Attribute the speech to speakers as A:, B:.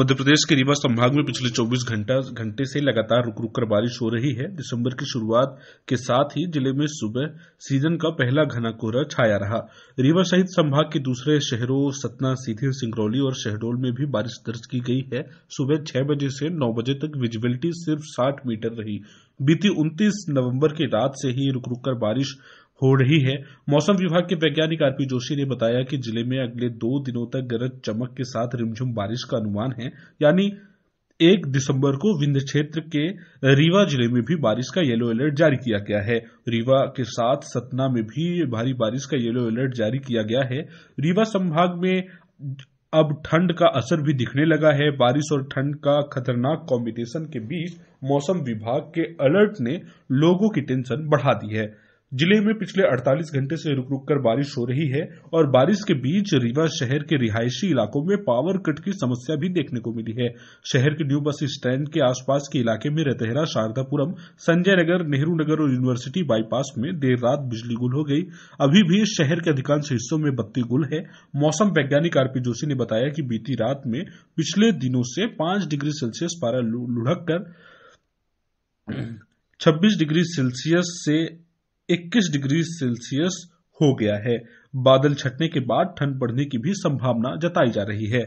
A: मध्य प्रदेश के रीवा संभाग में पिछले 24 घंटा घंटे से लगातार रुक रुक कर बारिश हो रही है दिसंबर की शुरुआत के साथ ही जिले में सुबह सीजन का पहला घना कोहरा छाया रहा रीवा सहित संभाग के दूसरे शहरों सतना सीधी सिंगरौली और शहडोल में भी बारिश दर्ज की गई है सुबह छह बजे से नौ बजे तक विजिबिलिटी सिर्फ साठ मीटर रही बीती उनतीस नवम्बर की रात से ही रुक रुक कर बारिश हो रही है मौसम विभाग के वैज्ञानिक आरपी जोशी ने बताया कि जिले में अगले दो दिनों तक गरज चमक के साथ रिमझिम बारिश का अनुमान है यानी एक दिसंबर को विंध्य क्षेत्र के रीवा जिले में भी बारिश का येलो अलर्ट जारी किया गया है रीवा के साथ सतना में भी भारी बारिश का येलो अलर्ट जारी किया गया है रीवा संभाग में अब ठंड का असर भी दिखने लगा है बारिश और ठंड का खतरनाक कॉम्बिनेशन के बीच मौसम विभाग के अलर्ट ने लोगों की टेंशन बढ़ा दी है जिले में पिछले 48 घंटे से रुक रुक कर बारिश हो रही है और बारिश के बीच रीवा शहर के रिहायशी इलाकों में पावर कट की समस्या भी देखने को मिली है शहर के न्यू बस स्टैंड के आसपास के इलाके में रतहरा शारदापुरम संजय नगर नेहरू नगर और यूनिवर्सिटी बाईपास में देर रात बिजली गुल हो गई अभी भी शहर के अधिकांश हिस्सों में बत्ती गुल है मौसम वैज्ञानिक आरपी जोशी ने बताया कि बीती रात में पिछले दिनों से पांच डिग्री सेल्सियस पारा लुढ़क कर 26 डिग्री सेल्सियस से 21 डिग्री सेल्सियस हो गया है बादल छटने के बाद ठंड बढ़ने की भी संभावना जताई जा रही है